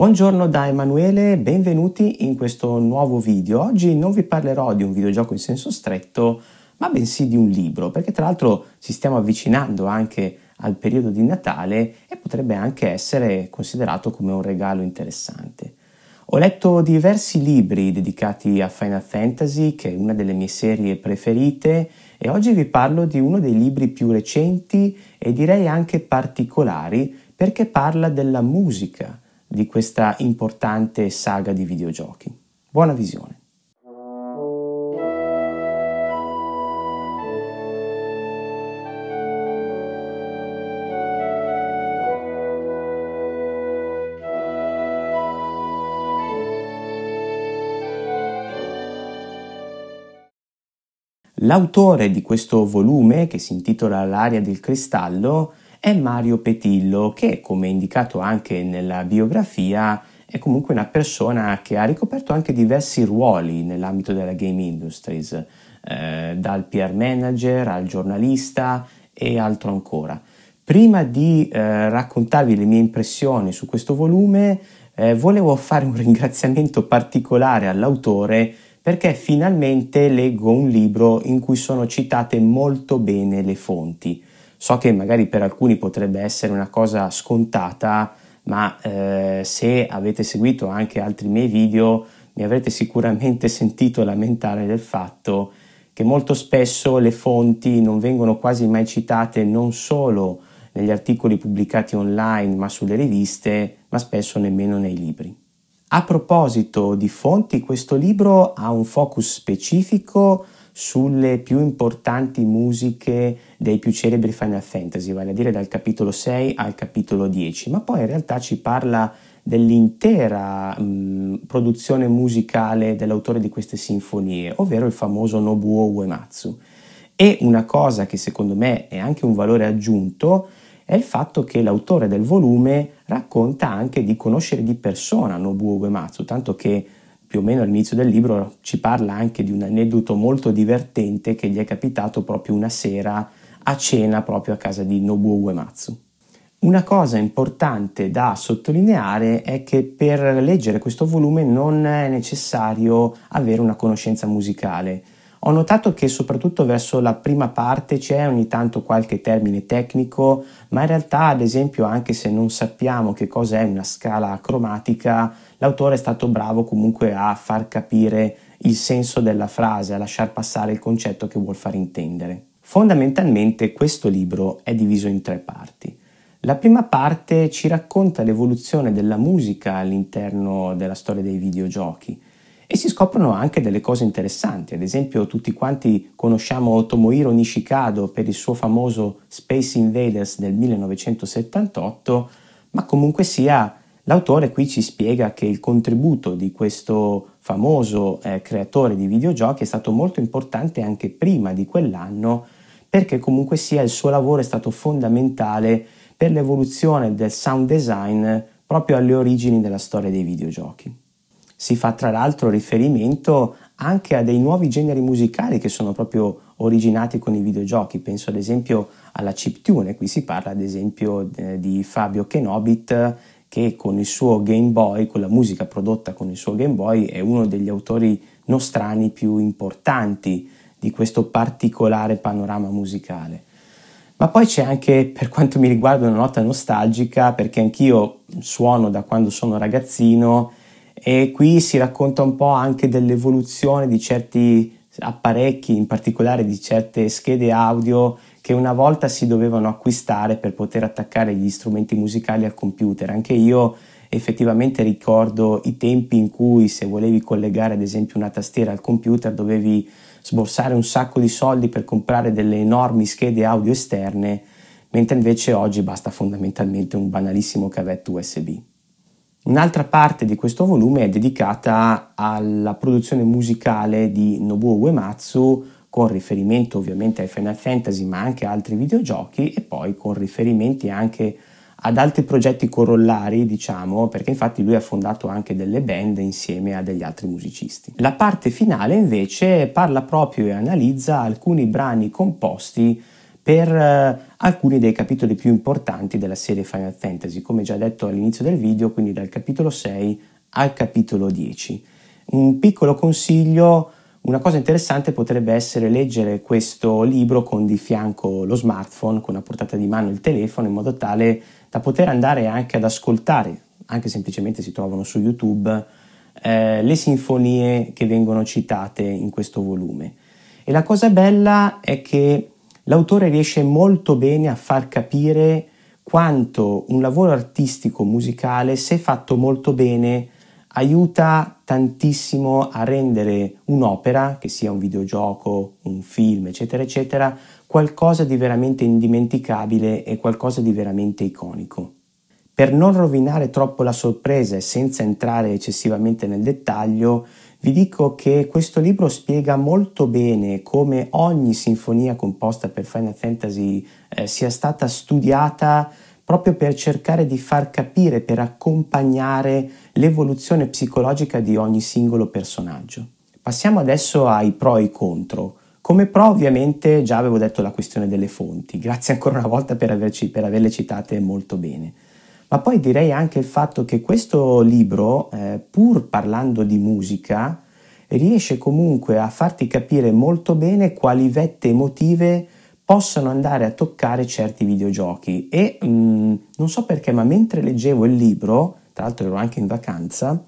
Buongiorno da Emanuele, benvenuti in questo nuovo video. Oggi non vi parlerò di un videogioco in senso stretto, ma bensì di un libro, perché tra l'altro ci stiamo avvicinando anche al periodo di Natale e potrebbe anche essere considerato come un regalo interessante. Ho letto diversi libri dedicati a Final Fantasy, che è una delle mie serie preferite, e oggi vi parlo di uno dei libri più recenti e direi anche particolari perché parla della musica di questa importante saga di videogiochi. Buona visione! L'autore di questo volume, che si intitola L'aria del cristallo, è Mario Petillo che, come indicato anche nella biografia, è comunque una persona che ha ricoperto anche diversi ruoli nell'ambito della game industries, eh, dal PR manager al giornalista e altro ancora. Prima di eh, raccontarvi le mie impressioni su questo volume, eh, volevo fare un ringraziamento particolare all'autore perché finalmente leggo un libro in cui sono citate molto bene le fonti. So che magari per alcuni potrebbe essere una cosa scontata, ma eh, se avete seguito anche altri miei video mi avrete sicuramente sentito lamentare del fatto che molto spesso le fonti non vengono quasi mai citate non solo negli articoli pubblicati online ma sulle riviste, ma spesso nemmeno nei libri. A proposito di fonti, questo libro ha un focus specifico sulle più importanti musiche dei più celebri Final Fantasy, vale a dire dal capitolo 6 al capitolo 10, ma poi in realtà ci parla dell'intera mh, mm, produzione musicale dell'autore di queste sinfonie, ovvero il famoso Nobuo Uematsu. E una cosa che secondo me è anche un valore aggiunto è il fatto che l'autore del volume racconta anche di conoscere di persona Nobuo Uematsu, tanto che più o meno all'inizio del libro ci parla anche di un aneddoto molto divertente che gli è capitato proprio una sera a cena proprio a casa di Nobuo Uematsu. Una cosa importante da sottolineare è che per leggere questo volume non è necessario avere una conoscenza musicale. Ho notato che soprattutto verso la prima parte c'è ogni tanto qualche termine tecnico, ma in realtà ad esempio anche se non sappiamo che cosa è una scala cromatica, l'autore è stato bravo comunque a far capire il senso della frase, a lasciar passare il concetto che vuol far intendere. Fondamentalmente questo libro è diviso in tre parti. La prima parte ci racconta l'evoluzione della musica all'interno della storia dei videogiochi e si scoprono anche delle cose interessanti, ad esempio tutti quanti conosciamo Tomohiro Nishikado per il suo famoso Space Invaders del 1978, ma comunque sia l'autore qui ci spiega che il contributo di questo famoso eh, creatore di videogiochi è stato molto importante anche prima di quell'anno perché comunque sia il suo lavoro è stato fondamentale per l'evoluzione del sound design proprio alle origini della storia dei videogiochi. Si fa tra l'altro riferimento anche a dei nuovi generi musicali che sono proprio originati con i videogiochi, penso ad esempio alla chiptune, qui si parla ad esempio di Fabio Kenobit che con il suo Game Boy, con la musica prodotta con il suo Game Boy, è uno degli autori nostrani più importanti di questo particolare panorama musicale. Ma poi c'è anche, per quanto mi riguarda, una nota nostalgica, perché anch'io suono da quando sono ragazzino e qui si racconta un po' anche dell'evoluzione di certi apparecchi, in particolare di certe schede audio che una volta si dovevano acquistare per poter attaccare gli strumenti musicali al computer. Anche io effettivamente ricordo i tempi in cui se volevi collegare ad esempio una tastiera al computer dovevi sborsare un sacco di soldi per comprare delle enormi schede audio esterne, mentre invece oggi basta fondamentalmente un banalissimo cavetto USB. Un'altra parte di questo volume è dedicata alla produzione musicale di Nobuo Uematsu con riferimento ovviamente ai Final Fantasy ma anche a altri videogiochi e poi con riferimenti anche a ad altri progetti corollari, diciamo, perché infatti lui ha fondato anche delle band insieme a degli altri musicisti. La parte finale invece parla proprio e analizza alcuni brani composti per eh, alcuni dei capitoli più importanti della serie Final Fantasy, come già detto all'inizio del video, quindi dal capitolo 6 al capitolo 10. Un piccolo consiglio una cosa interessante potrebbe essere leggere questo libro con di fianco lo smartphone, con a portata di mano il telefono, in modo tale da poter andare anche ad ascoltare, anche semplicemente si trovano su YouTube, eh, le sinfonie che vengono citate in questo volume. E la cosa bella è che l'autore riesce molto bene a far capire quanto un lavoro artistico musicale, se fatto molto bene, aiuta tantissimo a rendere un'opera, che sia un videogioco, un film, eccetera, eccetera, qualcosa di veramente indimenticabile e qualcosa di veramente iconico. Per non rovinare troppo la sorpresa e senza entrare eccessivamente nel dettaglio, vi dico che questo libro spiega molto bene come ogni sinfonia composta per Final Fantasy eh, sia stata studiata proprio per cercare di far capire, per accompagnare l'evoluzione psicologica di ogni singolo personaggio. Passiamo adesso ai pro e contro. Come pro ovviamente già avevo detto la questione delle fonti, grazie ancora una volta per, averci, per averle citate molto bene. Ma poi direi anche il fatto che questo libro, eh, pur parlando di musica, riesce comunque a farti capire molto bene quali vette emotive possano andare a toccare certi videogiochi e mh, mm, non so perché, ma mentre leggevo il libro, tra l'altro ero anche in vacanza,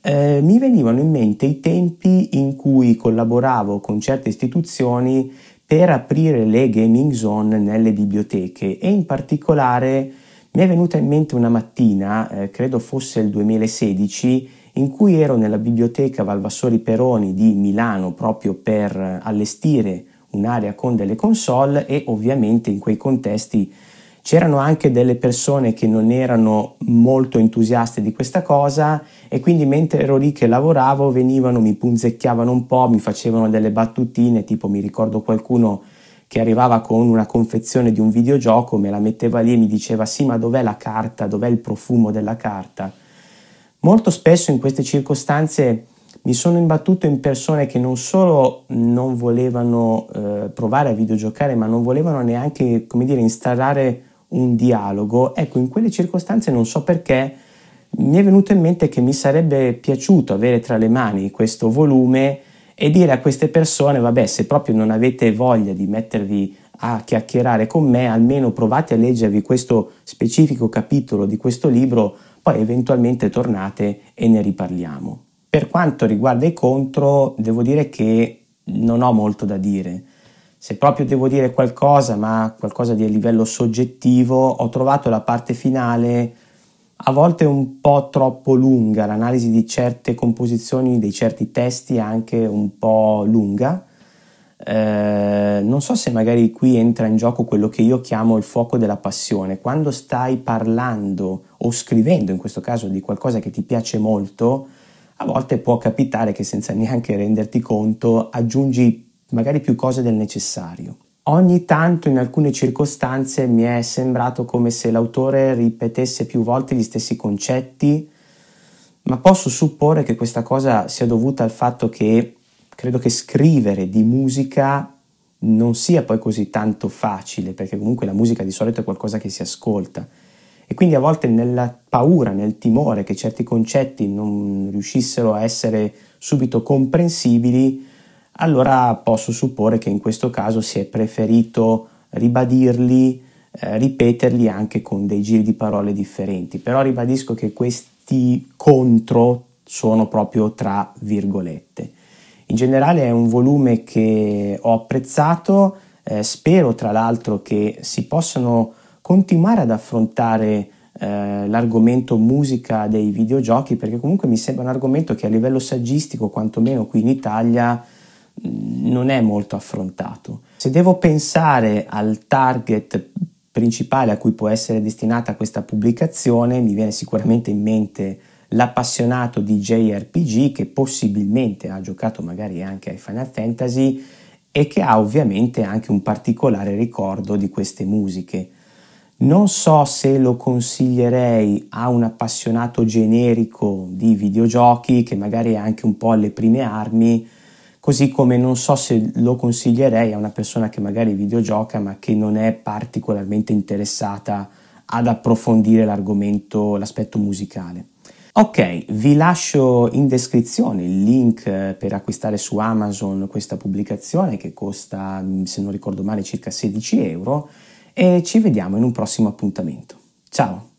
eh, mi venivano in mente i tempi in cui collaboravo con certe istituzioni per aprire le gaming zone nelle biblioteche e in particolare mi è venuta in mente una mattina, eh, credo fosse il 2016, in cui ero nella biblioteca Valvassori Peroni di Milano proprio per allestire un'area con delle console e ovviamente in quei contesti c'erano anche delle persone che non erano molto entusiaste di questa cosa e quindi mentre ero lì che lavoravo venivano, mi punzecchiavano un po', mi facevano delle battutine, tipo mi ricordo qualcuno che arrivava con una confezione di un videogioco, me la metteva lì e mi diceva sì ma dov'è la carta, dov'è il profumo della carta. Molto spesso in queste circostanze mi sono imbattuto in persone che non solo non volevano eh, provare a videogiocare, ma non volevano neanche, come dire, installare un dialogo. Ecco, in quelle circostanze non so perché mi è venuto in mente che mi sarebbe piaciuto avere tra le mani questo volume e dire a queste persone, vabbè, se proprio non avete voglia di mettervi a chiacchierare con me, almeno provate a leggervi questo specifico capitolo di questo libro, poi eventualmente tornate e ne riparliamo. Per quanto riguarda i contro, devo dire che non ho molto da dire. Se proprio devo dire qualcosa, ma qualcosa di a livello soggettivo, ho trovato la parte finale a volte un po' troppo lunga, l'analisi di certe composizioni, dei certi testi anche un po' lunga. Eh, non so se magari qui entra in gioco quello che io chiamo il fuoco della passione. Quando stai parlando o scrivendo, in questo caso, di qualcosa che ti piace molto, a volte può capitare che senza neanche renderti conto aggiungi magari più cose del necessario. Ogni tanto in alcune circostanze mi è sembrato come se l'autore ripetesse più volte gli stessi concetti, ma posso supporre che questa cosa sia dovuta al fatto che credo che scrivere di musica non sia poi così tanto facile, perché comunque la musica di solito è qualcosa che si ascolta e quindi a volte nella paura, nel timore che certi concetti non riuscissero a essere subito comprensibili, allora posso supporre che in questo caso si è preferito ribadirli, eh, ripeterli anche con dei giri di parole differenti. Però ribadisco che questi contro sono proprio tra virgolette. In generale è un volume che ho apprezzato, eh, spero tra l'altro che si possano continuare ad affrontare eh, l'argomento musica dei videogiochi perché comunque mi sembra un argomento che a livello saggistico, quantomeno qui in Italia, mm, non è molto affrontato. Se devo pensare al target principale a cui può essere destinata questa pubblicazione, mi viene sicuramente in mente l'appassionato di JRPG che possibilmente ha giocato magari anche ai Final Fantasy e che ha ovviamente anche un particolare ricordo di queste musiche. Non so se lo consiglierei a un appassionato generico di videogiochi che magari è anche un po' alle prime armi, così come non so se lo consiglierei a una persona che magari videogioca ma che non è particolarmente interessata ad approfondire l'argomento, l'aspetto musicale. Ok, vi lascio in descrizione il link eh, per acquistare su Amazon questa pubblicazione che costa, mm, se non ricordo male, circa 16 euro e ci vediamo in un prossimo appuntamento. Ciao!